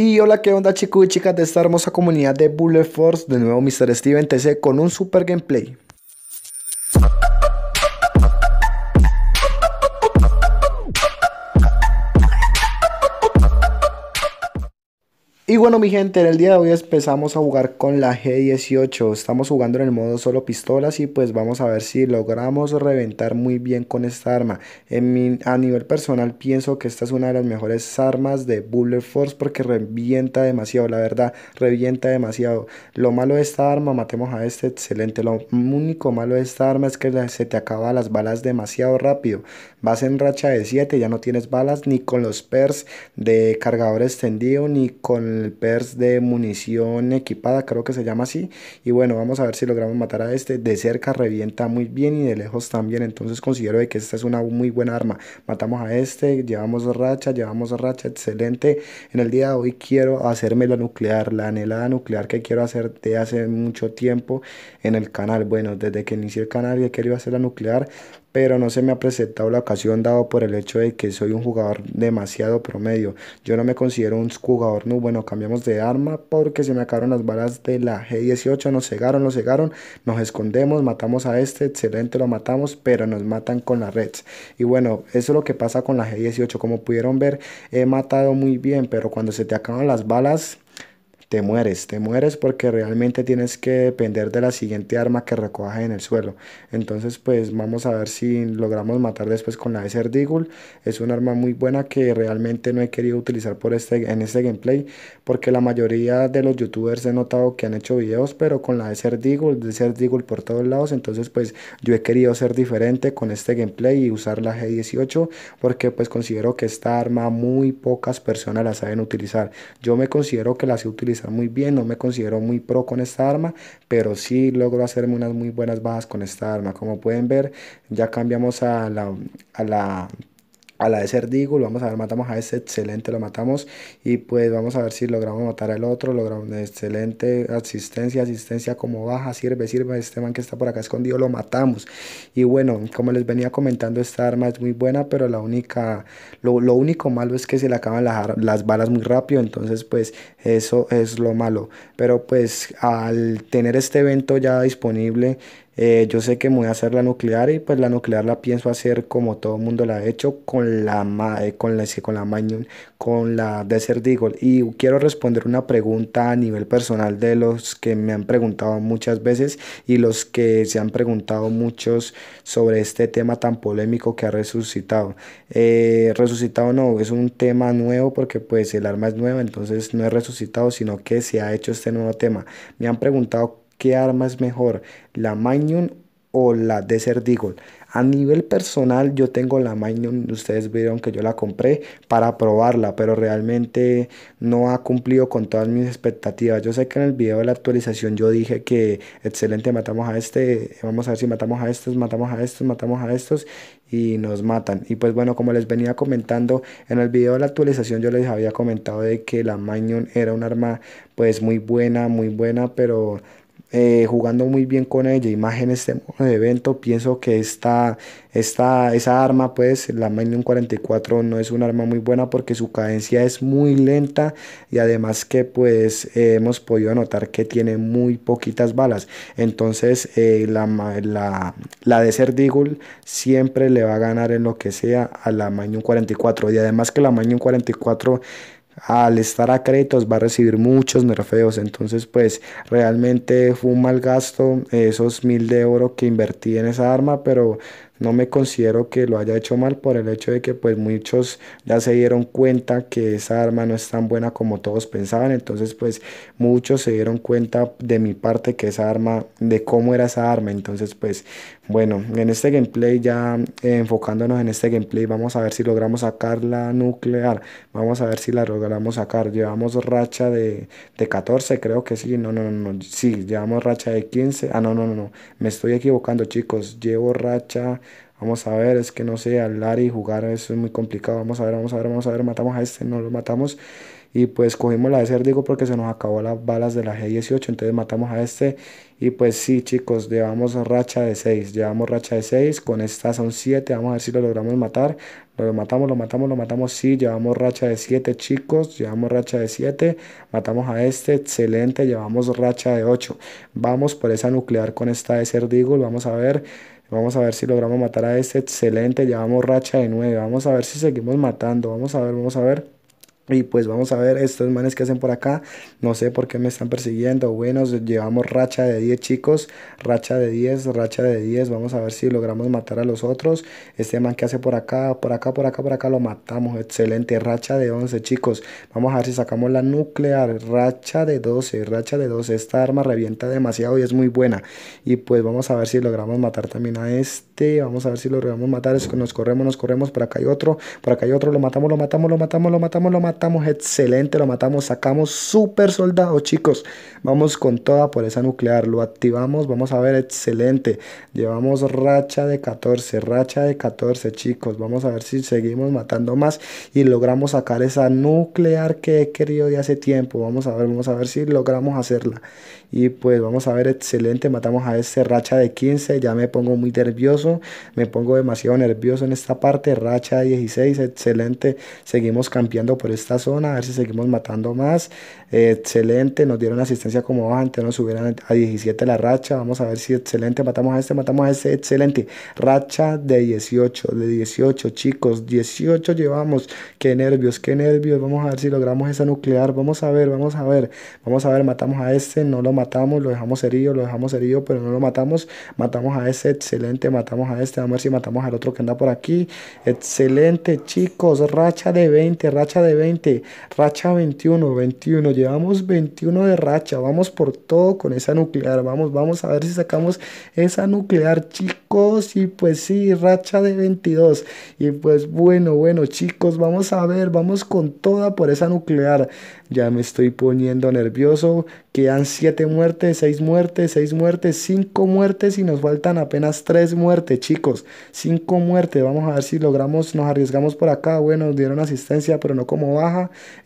Y hola, ¿qué onda chicos y chicas de esta hermosa comunidad de Bullet Force? De nuevo Mr. Steven TC con un super gameplay. Y bueno mi gente, en el día de hoy empezamos a jugar con la G18, estamos jugando en el modo solo pistolas y pues vamos a ver si logramos reventar muy bien con esta arma. En mi, a nivel personal pienso que esta es una de las mejores armas de Bullet Force porque revienta demasiado, la verdad, revienta demasiado. Lo malo de esta arma, matemos a este, excelente, lo único malo de esta arma es que se te acaban las balas demasiado rápido. Vas en racha de 7, ya no tienes balas ni con los pers de cargador extendido ni con el PERS de munición equipada, creo que se llama así. Y bueno, vamos a ver si logramos matar a este. De cerca revienta muy bien y de lejos también. Entonces considero que esta es una muy buena arma. Matamos a este, llevamos racha, llevamos racha, excelente. En el día de hoy quiero hacerme la nuclear, la anhelada nuclear que quiero hacer de hace mucho tiempo en el canal. Bueno, desde que inicié el canal ya quería hacer la nuclear pero no se me ha presentado la ocasión dado por el hecho de que soy un jugador demasiado promedio. Yo no me considero un jugador no bueno, cambiamos de arma porque se me acabaron las balas de la G18, nos cegaron, nos cegaron, nos escondemos, matamos a este, excelente lo matamos, pero nos matan con las reds. Y bueno, eso es lo que pasa con la G18, como pudieron ver, he matado muy bien, pero cuando se te acaban las balas te mueres, te mueres porque realmente tienes que depender de la siguiente arma que recojas en el suelo. Entonces, pues vamos a ver si logramos matar después con la ser Eagle. Es una arma muy buena que realmente no he querido utilizar por este, en este gameplay porque la mayoría de los youtubers he notado que han hecho videos, pero con la Desert de Desert Eagle por todos lados. Entonces, pues yo he querido ser diferente con este gameplay y usar la G18 porque pues considero que esta arma muy pocas personas la saben utilizar. Yo me considero que la sé utilizar muy bien, no me considero muy pro con esta arma, pero sí logro hacerme unas muy buenas bajas con esta arma. Como pueden ver, ya cambiamos a la, a la a la de Serdigul, vamos a ver, matamos a este, excelente, lo matamos y pues vamos a ver si logramos matar al otro, logramos, excelente, asistencia, asistencia como baja, sirve, sirve, este man que está por acá escondido lo matamos y bueno, como les venía comentando, esta arma es muy buena, pero la única, lo, único malo es que se le acaban las balas muy rápido, entonces pues eso es lo malo, pero pues al tener este evento ya disponible, eh, yo sé que voy a hacer la nuclear y pues la nuclear la pienso hacer como todo el mundo la ha hecho, con la, con la, con la, Magnum, con la Desert Eagle. Y quiero responder una pregunta a nivel personal de los que me han preguntado muchas veces y los que se han preguntado muchos sobre este tema tan polémico que ha resucitado. Eh, resucitado no, es un tema nuevo porque pues el arma es nueva, entonces no es resucitado, sino que se ha hecho este nuevo tema. Me han preguntado qué arma es mejor, la Magnum o la Desert Eagle. A nivel personal yo tengo la Magnum, ustedes vieron que yo la compré para probarla, pero realmente no ha cumplido con todas mis expectativas. Yo sé que en el video de la actualización yo dije que excelente, matamos a este, vamos a ver si matamos a estos, matamos a estos, matamos a estos y nos matan. Y pues bueno, como les venía comentando en el video de la actualización yo les había comentado de que la Magnum era un arma pues muy buena, muy buena, pero eh, jugando muy bien con ella y más en este evento pienso que esta, esta, esa arma pues la Magnum 44 no es un arma muy buena porque su cadencia es muy lenta y además que pues eh, hemos podido notar que tiene muy poquitas balas entonces eh, la, la, la Desert siempre le va a ganar en lo que sea a la Magnum 44 y además que la Magnum 44 al estar a créditos va a recibir muchos nerfeos. Entonces, pues realmente fue un mal gasto eh, esos mil de oro que invertí en esa arma, pero no me considero que lo haya hecho mal por el hecho de que pues muchos ya se dieron cuenta que esa arma no es tan buena como todos pensaban, entonces pues muchos se dieron cuenta de mi parte que esa arma, de cómo era esa arma, entonces pues bueno, en este gameplay ya eh, enfocándonos en este gameplay vamos a ver si logramos sacar la nuclear, vamos a ver si la logramos sacar, llevamos racha de, de 14 creo que sí, no, no, no, no, sí, llevamos racha de 15, ah no, no, no, no, me estoy equivocando chicos, llevo racha Vamos a ver, es que no sé, hablar y jugar eso es muy complicado. Vamos a ver, vamos a ver, vamos a ver, matamos a este, no lo matamos y pues cogimos la de Cerdigo porque se nos acabó las balas de la G18, entonces matamos a este y pues sí chicos, llevamos racha de 6, llevamos racha de 6, con esta son 7, vamos a ver si lo logramos matar, lo matamos, lo matamos, lo matamos, sí, llevamos racha de 7 chicos, llevamos racha de 7, matamos a este, excelente, llevamos racha de 8, vamos por esa nuclear con esta de Cerdigo, vamos a ver... Vamos a ver si logramos matar a este. Excelente. Llevamos racha de 9. Vamos a ver si seguimos matando. Vamos a ver, vamos a ver. Y pues vamos a ver estos manes que hacen por acá. No sé por qué me están persiguiendo. Bueno, llevamos racha de 10 chicos. Racha de 10, racha de 10. Vamos a ver si logramos matar a los otros. Este man que hace por acá, por acá, por acá, por acá. Lo matamos. Excelente. Racha de 11 chicos. Vamos a ver si sacamos la nuclear. Racha de 12, racha de 12. Esta arma revienta demasiado y es muy buena. Y pues vamos a ver si logramos matar también a este. Vamos a ver si lo logramos matar. es Nos corremos, nos corremos. Por acá hay otro. Por acá hay otro. Lo matamos, lo matamos, lo matamos, lo matamos, lo matamos matamos, excelente, lo matamos, sacamos super soldado, chicos. Vamos con toda por esa nuclear, lo activamos, vamos a ver, excelente. Llevamos racha de 14, racha de 14, chicos. Vamos a ver si seguimos matando más y logramos sacar esa nuclear que he querido de hace tiempo. Vamos a ver, vamos a ver si logramos hacerla. Y pues vamos a ver, excelente, matamos a ese racha de 15, ya me pongo muy nervioso, me pongo demasiado nervioso en esta parte, racha 16, excelente. Seguimos campeando por esta esta zona, a ver si seguimos matando más. excelente, nos dieron asistencia como antes nos subieron a 17 la racha, vamos a ver si excelente, matamos a este, matamos a ese excelente. Racha de 18, de 18 chicos, 18 llevamos, qué nervios, qué nervios, vamos a ver si logramos esa nuclear, vamos a ver, vamos a ver, vamos a ver, matamos a este, no lo matamos, lo dejamos herido, lo dejamos herido, pero no lo matamos, matamos a ese excelente, matamos a este, vamos a ver si matamos al otro que anda por aquí, excelente chicos, racha de 20, racha de 20. Racha 21, 21. Llevamos 21 de racha. Vamos por todo con esa nuclear. Vamos, vamos a ver si sacamos esa nuclear, chicos. Y pues sí, racha de 22. Y pues bueno, bueno, chicos, vamos a ver. Vamos con toda por esa nuclear. Ya me estoy poniendo nervioso. Quedan 7 muertes, 6 muertes, 6 muertes, 5 muertes y nos faltan apenas 3 muertes, chicos. 5 muertes. Vamos a ver si logramos, nos arriesgamos por acá. Bueno, nos dieron asistencia, pero no como va.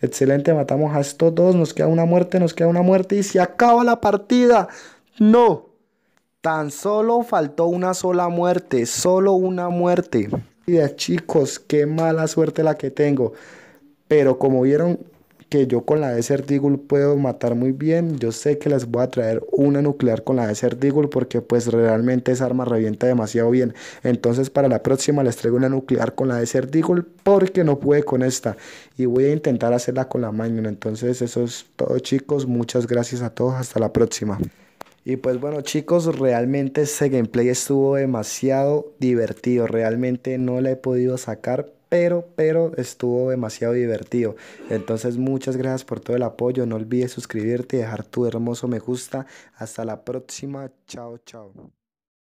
Excelente, matamos a estos dos. Nos queda una muerte, nos queda una muerte y se acaba la partida. No. Tan solo faltó una sola muerte, solo una muerte. Chicos, qué mala suerte la que tengo. Pero como vieron, que yo con la de Eagle puedo matar muy bien. Yo sé que les voy a traer una nuclear con la de Eagle. porque pues realmente esa arma revienta demasiado bien. Entonces para la próxima les traigo una nuclear con la de Eagle. porque no pude con esta. Y voy a intentar hacerla con la Magnum. Entonces eso es todo chicos. Muchas gracias a todos. Hasta la próxima. Y pues bueno chicos, realmente ese gameplay estuvo demasiado divertido, realmente no la he podido sacar, pero, pero estuvo demasiado divertido. Entonces muchas gracias por todo el apoyo. No olvides suscribirte y dejar tu hermoso me gusta. Hasta la próxima. Chao, chao.